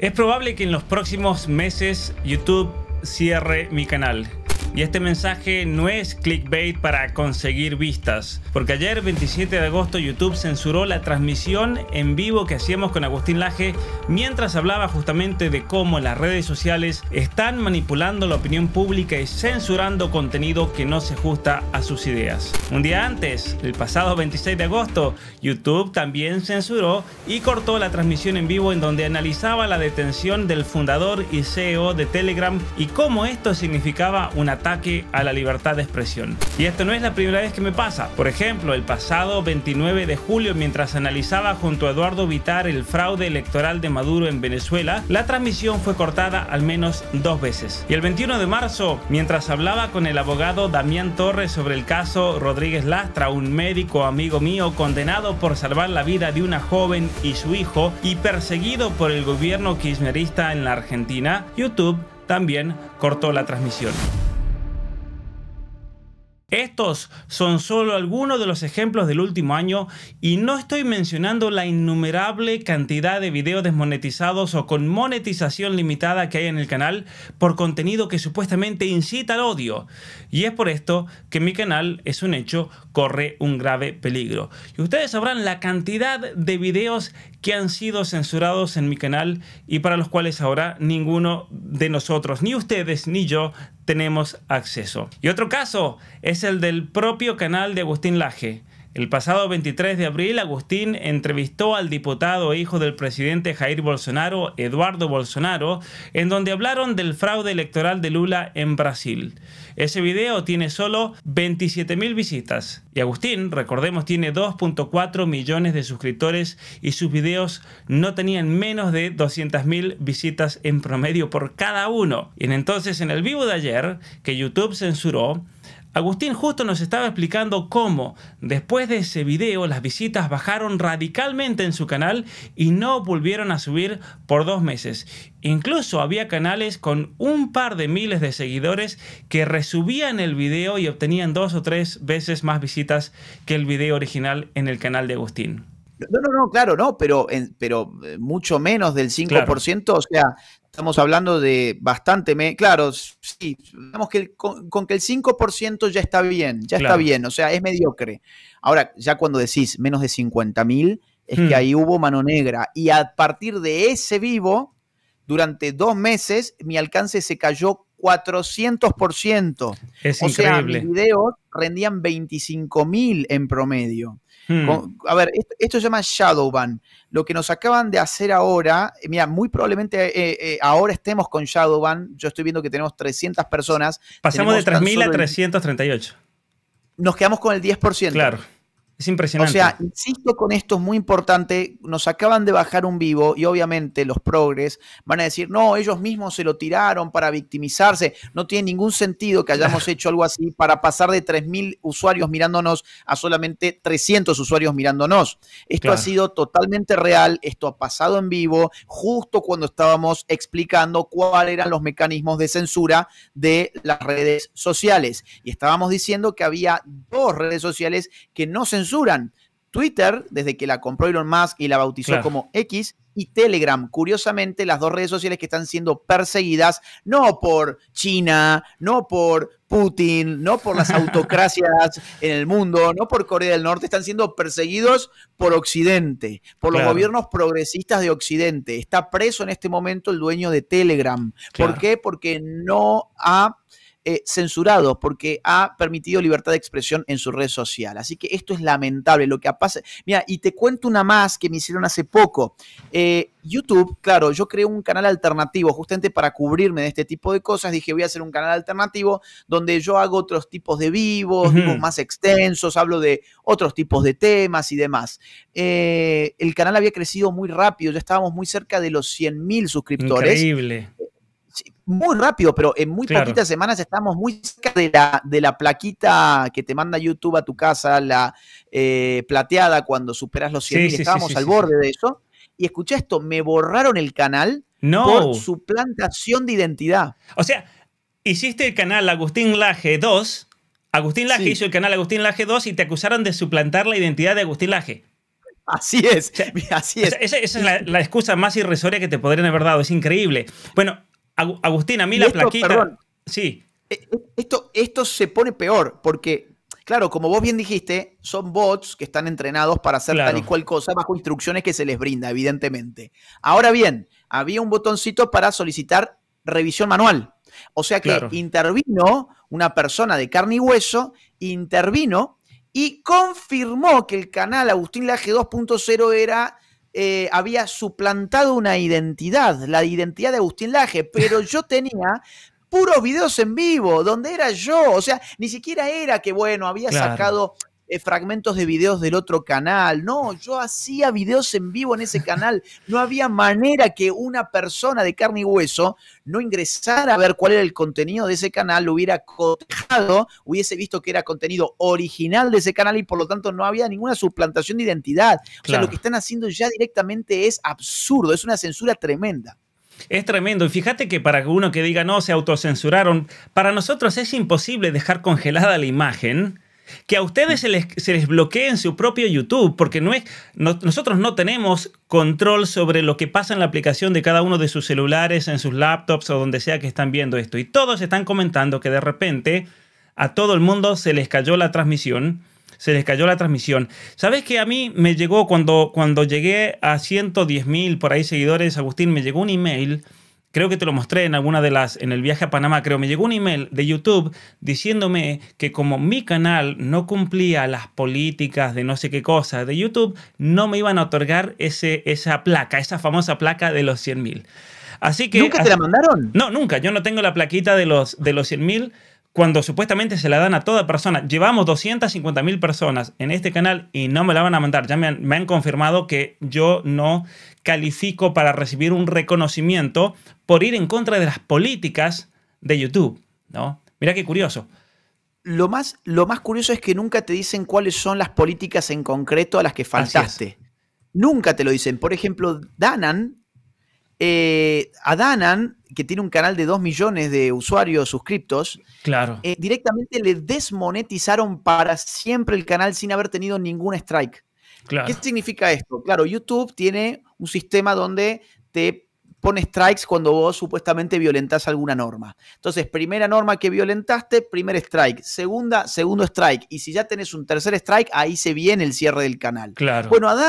Es probable que en los próximos meses YouTube cierre mi canal. Y este mensaje no es clickbait para conseguir vistas, porque ayer 27 de agosto YouTube censuró la transmisión en vivo que hacíamos con Agustín Laje mientras hablaba justamente de cómo las redes sociales están manipulando la opinión pública y censurando contenido que no se ajusta a sus ideas. Un día antes, el pasado 26 de agosto, YouTube también censuró y cortó la transmisión en vivo en donde analizaba la detención del fundador y CEO de Telegram y cómo esto significaba una ataque a la libertad de expresión. Y esto no es la primera vez que me pasa. Por ejemplo, el pasado 29 de julio, mientras analizaba junto a Eduardo Vitar el fraude electoral de Maduro en Venezuela, la transmisión fue cortada al menos dos veces. Y el 21 de marzo, mientras hablaba con el abogado Damián Torres sobre el caso Rodríguez Lastra, un médico amigo mío condenado por salvar la vida de una joven y su hijo y perseguido por el gobierno kirchnerista en la Argentina, YouTube también cortó la transmisión. Estos son solo algunos de los ejemplos del último año y no estoy mencionando la innumerable cantidad de videos desmonetizados o con monetización limitada que hay en el canal por contenido que supuestamente incita al odio. Y es por esto que mi canal, es un hecho, corre un grave peligro. Y ustedes sabrán la cantidad de videos que han sido censurados en mi canal y para los cuales ahora ninguno de nosotros, ni ustedes ni yo, tenemos acceso. Y otro caso es el del propio canal de Agustín Laje. El pasado 23 de abril, Agustín entrevistó al diputado e hijo del presidente Jair Bolsonaro, Eduardo Bolsonaro, en donde hablaron del fraude electoral de Lula en Brasil. Ese video tiene solo 27.000 visitas. Y Agustín, recordemos, tiene 2.4 millones de suscriptores y sus videos no tenían menos de 200.000 visitas en promedio por cada uno. Y entonces en el vivo de ayer, que YouTube censuró, Agustín justo nos estaba explicando cómo, después de ese video, las visitas bajaron radicalmente en su canal y no volvieron a subir por dos meses. Incluso había canales con un par de miles de seguidores que resubían el video y obtenían dos o tres veces más visitas que el video original en el canal de Agustín. No, no, no, claro, no, pero, en, pero eh, mucho menos del 5%, o sea, estamos hablando de bastante, claro, sí, que con, que el 5% ya está bien, ya está bien, o sea, es mediocre. Ahora, ya cuando decís menos de 50 mil, es que hmm. ahí hubo mano negra. Y a partir de ese vivo, durante dos meses, mi alcance se cayó 400%. o sea, mis videos rendían 25 mil en promedio. Hmm. A ver, esto, se llama Shadowban. Lo que nos acaban de hacer ahora, eh, mira, muy probablemente eh, eh, ahora estemos con Shadowban. Yo estoy viendo que tenemos 300 personas. Pasamos de 3.000 a 338. Nos quedamos con el 10%. Claro. Es impresionante. O sea, insisto con esto, es muy importante. Nos acaban de bajar un vivo y obviamente los progres van a decir, no, ellos mismos se lo tiraron para victimizarse. No tiene ningún sentido que hayamos hecho algo así para pasar de 3.000 usuarios mirándonos a solamente 300 usuarios mirándonos. Esto ha sido totalmente real, esto ha pasado en vivo, justo cuando estábamos explicando cuáles eran los mecanismos de censura de las redes sociales. Y estábamos diciendo que había dos redes sociales que no censuraron Twitter, desde que la compró Elon Musk y la bautizó como X, y Telegram, curiosamente, las dos redes sociales que están siendo perseguidas no por China, no por Putin, no por las autocracias en el mundo, no por Corea del Norte, están siendo perseguidos por Occidente, por los gobiernos progresistas de Occidente. Está preso en este momento el dueño de Telegram. ¿Por qué? Porque no ha eh, censurados porque ha permitido libertad de expresión en su red social. Así que esto es lamentable. Lo que pasa. Mira, y te cuento una más que me hicieron hace poco. Eh, YouTube, claro, yo creé un canal alternativo justamente para cubrirme de este tipo de cosas. Dije, voy a hacer un canal alternativo donde yo hago otros tipos de vivos, más extensos, hablo de otros tipos de temas y demás. Eh, el canal había crecido muy rápido, ya estábamos muy cerca de los 100.000 mil suscriptores. Increíble muy rápido, pero en muy poquitas semanas estamos muy cerca de la, plaquita que te manda YouTube a tu casa, la eh, plateada cuando superas los 100.000, estábamos al borde de eso. Y escuché esto, me borraron el canal por suplantación de identidad. O sea, hiciste el canal Agustín Laje 2, Agustín Laje hizo el canal Agustín Laje 2 y te acusaron de suplantar la identidad de Agustín Laje. Así es, así es. Esa, es la, excusa más irresoria que te podrían haber dado, es increíble. Bueno, Agustín, a mí la plaquita. sí. E-, e-, esto, se pone peor porque Claro, como vos bien dijiste, son bots que están entrenados para hacer tal y cual cosa bajo instrucciones que se les brinda, evidentemente. Ahora bien, había un botoncito para solicitar revisión manual. O sea que intervino una persona de carne y hueso, intervino y confirmó que el canal Agustín Laje 2.0 era eh, había suplantado una identidad, la identidad de Agustín Laje, pero yo tenía puros videos en vivo, donde era yo, o sea, ni siquiera era que, bueno, había sacado eh, fragmentos de videos del otro canal. No, yo hacía videos en vivo en ese canal. No había manera que una persona de carne y hueso no ingresara a ver cuál era el contenido de ese canal, lo hubiera cotejado, hubiese visto que era contenido original de ese canal y por lo tanto no había ninguna suplantación de identidad. O sea, lo que están haciendo ya directamente es absurdo, es una censura tremenda. Es tremendo. Y fíjate que para uno que diga no, se autocensuraron, para nosotros es imposible dejar congelada la imagen que a ustedes se les, se bloquee en su propio YouTube, porque no es, nosotros no tenemos control sobre lo que pasa en la aplicación de cada uno de sus celulares, en sus laptops o donde sea que están viendo esto. Y todos están comentando que de repente a todo el mundo se les cayó la transmisión. Se les cayó la transmisión. ¿Sabes que a mí me llegó cuando, cuando llegué a 110 mil por ahí seguidores, Agustín, me llegó un email Creo que te lo mostré en alguna de las en el viaje a Panamá, creo me llegó un email de YouTube diciéndome que como mi canal no cumplía las políticas de no sé qué cosa de YouTube, no me iban a otorgar ese esa placa, esa famosa placa de los 100.000. Así que ¿Nunca te la mandaron? No, nunca, yo no tengo la plaquita de los de los 100.000 cuando supuestamente se la dan a toda persona. Llevamos 250.000 personas en este canal y no me la van a mandar. Ya me han, confirmado que yo no califico para recibir un reconocimiento por ir en contra de las políticas de YouTube, ¿no? Mira qué curioso. Lo más, lo más curioso es que nunca te dicen cuáles son las políticas en concreto a las que faltaste. Nunca te lo dicen. Por ejemplo, Danan eh, a Danan, que tiene un canal de 2 millones de usuarios suscriptos, claro. Eh, directamente le desmonetizaron para siempre el canal sin haber tenido ningún strike. ¿Qué significa esto? Claro, YouTube tiene un sistema donde te pone strikes cuando vos supuestamente violentás alguna norma. Entonces, primera norma que violentaste, primer strike. Segunda, segundo strike. Y si ya tenés un tercer strike, ahí se viene el cierre del canal. Claro. Bueno, a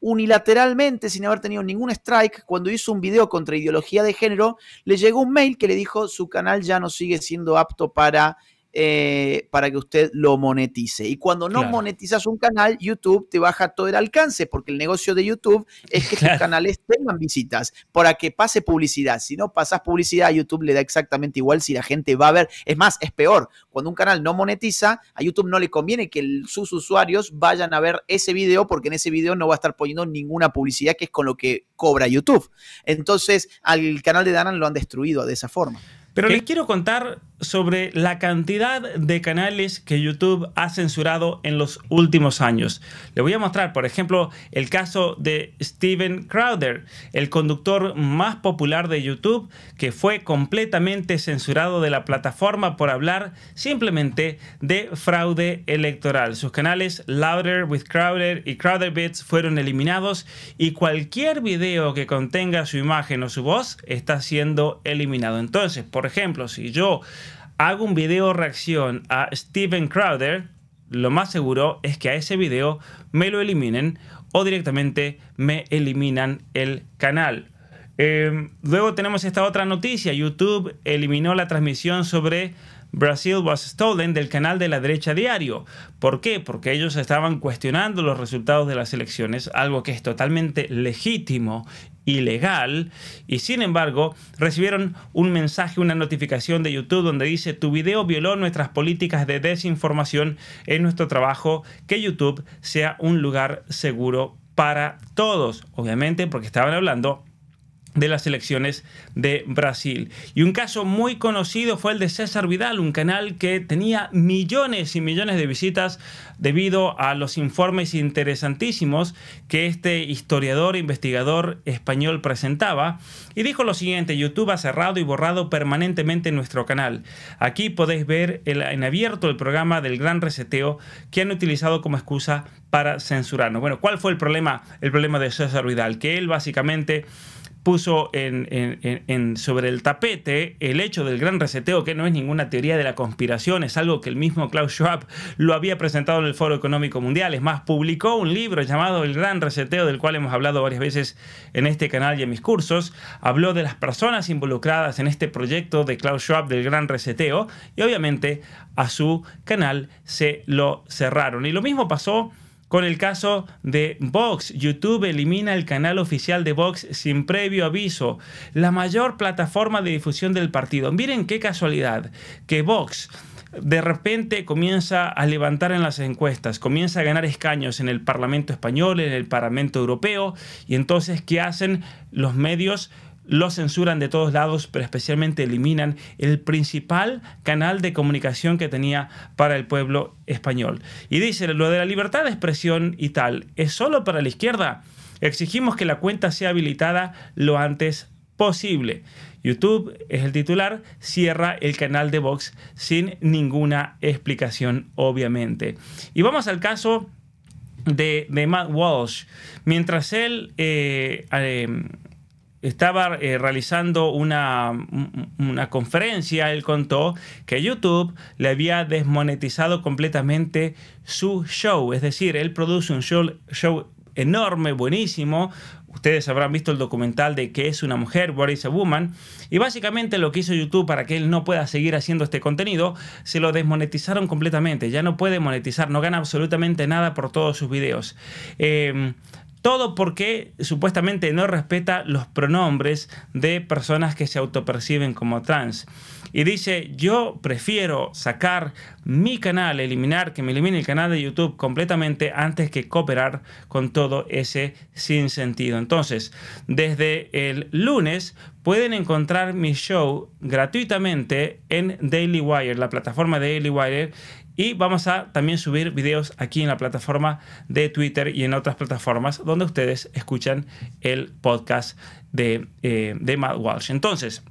unilateralmente, sin haber tenido ningún strike, cuando hizo un video contra ideología de género, le llegó un mail que le dijo su canal ya no sigue siendo apto para eh, para que usted lo monetice. Y cuando no monetizas un canal, YouTube te baja todo el alcance, porque el negocio de YouTube es que sus canales tengan visitas para que pase publicidad. Si no pasas publicidad, a YouTube le da exactamente igual si la gente va a ver. Es más, es peor. Cuando un canal no monetiza, a YouTube no le conviene que sus usuarios vayan a ver ese video, porque en ese video no va a estar poniendo ninguna publicidad, que es con lo que cobra YouTube. Entonces, al canal de Danan lo han destruido de esa forma. Pero les quiero contar sobre la cantidad de canales que YouTube ha censurado en los últimos años. Le voy a mostrar, por ejemplo, el caso de Steven Crowder, el conductor más popular de YouTube, que fue completamente censurado de la plataforma por hablar simplemente de fraude electoral. Sus canales Louder with Crowder y Crowder Bits fueron eliminados y cualquier video que contenga su imagen o su voz está siendo eliminado. Entonces, por ejemplo, si yo hago un video reacción a Steven Crowder, lo más seguro es que a ese video me lo eliminen o directamente me eliminan el canal. Em, luego tenemos esta otra noticia, YouTube eliminó la transmisión sobre Brasil was stolen del canal de la derecha diario. ¿Por qué? Porque ellos estaban cuestionando los resultados de las elecciones, algo que es totalmente legítimo y legal, y sin embargo recibieron un mensaje, una notificación de YouTube donde dice tu video violó nuestras políticas de desinformación en nuestro trabajo, que YouTube sea un lugar seguro para todos, obviamente porque estaban hablando de las elecciones de Brasil. Y un caso muy conocido fue el de César Vidal, un canal que tenía millones y millones de visitas debido a los informes interesantísimos que este historiador e investigador español presentaba. Y dijo lo siguiente, YouTube ha cerrado y borrado permanentemente nuestro canal. Aquí podéis ver en abierto el programa del gran reseteo que han utilizado como excusa para censurarnos. Bueno, ¿cuál fue el problema? El problema de César Vidal, que él básicamente puso sobre el tapete el hecho del gran reseteo, que no es ninguna teoría de la conspiración, es algo que el mismo Klaus Schwab lo había presentado en el Foro Económico Mundial. Es más, publicó un libro llamado El Gran Reseteo, del cual hemos hablado varias veces en este canal y en mis cursos. Habló de las personas involucradas en este proyecto de Klaus Schwab del Gran Reseteo y obviamente a su canal se lo cerraron. Y lo mismo pasó con el caso de Vox. YouTube elimina el canal oficial de Vox sin previo aviso, la mayor plataforma de difusión del partido. Miren qué casualidad que Vox de repente comienza a levantar en las encuestas, comienza a ganar escaños en el Parlamento español, en el Parlamento europeo, y entonces, ¿qué hacen los medios? lo censuran de todos lados, pero especialmente eliminan el principal canal de comunicación que tenía para el pueblo español. Y dice, lo de la libertad de expresión y tal, es solo para la izquierda. Exigimos que la cuenta sea habilitada lo antes posible. YouTube es el titular, cierra el canal de Vox sin ninguna explicación, obviamente. Y vamos al caso de, Matt Walsh. Mientras él eh, eh, estaba eh, realizando una, conferencia, él contó que YouTube le había desmonetizado completamente su show, es decir, él produce un show, enorme, buenísimo. Ustedes habrán visto el documental de qué es una mujer, What is a Woman. Y básicamente lo que hizo YouTube para que él no pueda seguir haciendo este contenido, se lo desmonetizaron completamente. Ya no puede monetizar, no gana absolutamente nada por todos sus videos. Eh, todo porque supuestamente no respeta los pronombres de personas que se autoperciben como trans. Y dice, yo prefiero sacar mi canal, eliminar, que me elimine el canal de YouTube completamente antes que cooperar con todo ese sinsentido. Entonces, desde el lunes pueden encontrar mi show gratuitamente en Daily Wire, la plataforma de Daily Wire, y vamos a también subir videos aquí en la plataforma de Twitter y en otras plataformas donde ustedes escuchan el podcast eh, de, Matt Walsh. Entonces,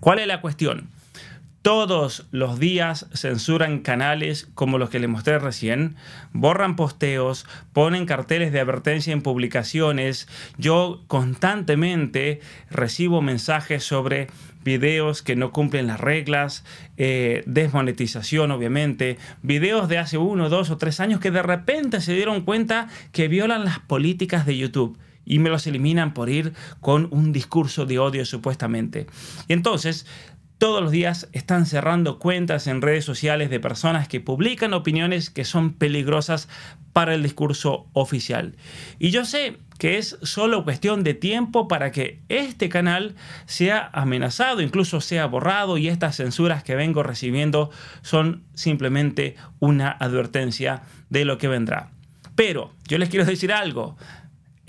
¿cuál es la cuestión? Todos los días censuran canales como los que les mostré recién, borran posteos, ponen carteles de advertencia en publicaciones. Yo constantemente recibo mensajes sobre videos que no cumplen las reglas, eh, desmonetización obviamente, videos de hace uno, dos o tres años que de repente se dieron cuenta que violan las políticas de YouTube y me los eliminan por ir con un discurso de odio supuestamente. Y entonces todos los días están cerrando cuentas en redes sociales de personas que publican opiniones que son peligrosas para el discurso oficial. Y yo sé que es solo cuestión de tiempo para que este canal sea amenazado, incluso sea borrado y estas censuras que vengo recibiendo son simplemente una advertencia de lo que vendrá. Pero yo les quiero decir algo,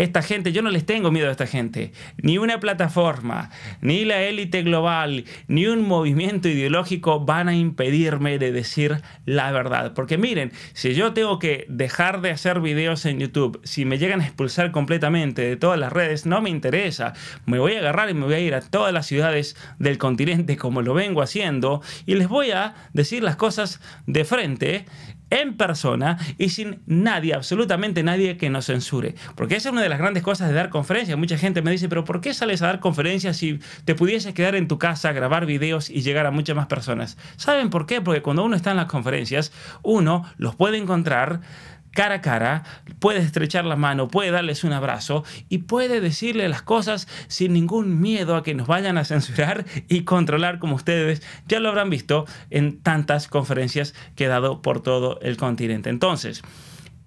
esta gente, yo no les tengo miedo a esta gente. Ni una plataforma, ni la élite global, ni un movimiento ideológico van a impedirme de decir la verdad. Porque miren, si yo tengo que dejar de hacer videos en YouTube, si me llegan a expulsar completamente de todas las redes, no me interesa. Me voy a agarrar y me voy a ir a todas las ciudades del continente como lo vengo haciendo y les voy a decir las cosas de frente en persona y sin nadie, absolutamente nadie que nos censure. Porque esa es una de las grandes cosas de dar conferencias. Mucha gente me dice, pero ¿por qué sales a dar conferencias si te pudieses quedar en tu casa, grabar videos y llegar a muchas más personas? ¿Saben por qué? Porque cuando uno está en las conferencias, uno los puede encontrar cara a cara, puede estrechar la mano, puede darles un abrazo y puede decirle las cosas sin ningún miedo a que nos vayan a censurar y controlar como ustedes ya lo habrán visto en tantas conferencias que he dado por todo el continente. Entonces,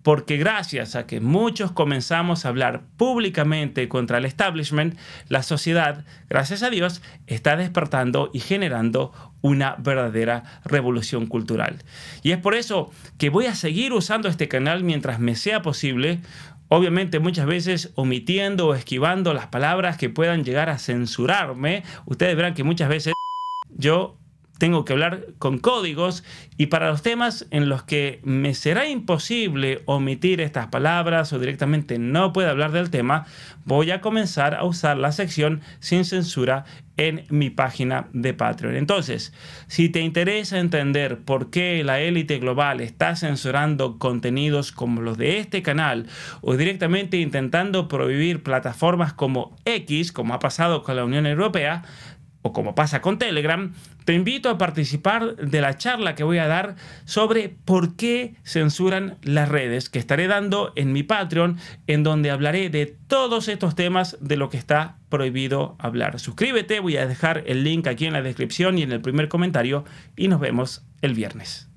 porque gracias a que muchos comenzamos a hablar públicamente contra el establishment, la sociedad, gracias a Dios, está despertando y generando una verdadera revolución cultural. Y es por eso que voy a seguir usando este canal mientras me sea posible, obviamente muchas veces omitiendo o esquivando las palabras que puedan llegar a censurarme. Ustedes verán que muchas veces yo tengo que hablar con códigos y para los temas en los que me será imposible omitir estas palabras o directamente no puedo hablar del tema, voy a comenzar a usar la sección sin censura en mi página de Patreon. Entonces, si te interesa entender por qué la élite global está censurando contenidos como los de este canal o directamente intentando prohibir plataformas como X, como ha pasado con la Unión Europea, o como pasa con Telegram, te invito a participar de la charla que voy a dar sobre por qué censuran las redes, que estaré dando en mi Patreon, en donde hablaré de todos estos temas de lo que está prohibido hablar. Suscríbete, voy a dejar el link aquí en la descripción y en el primer comentario y nos vemos el viernes.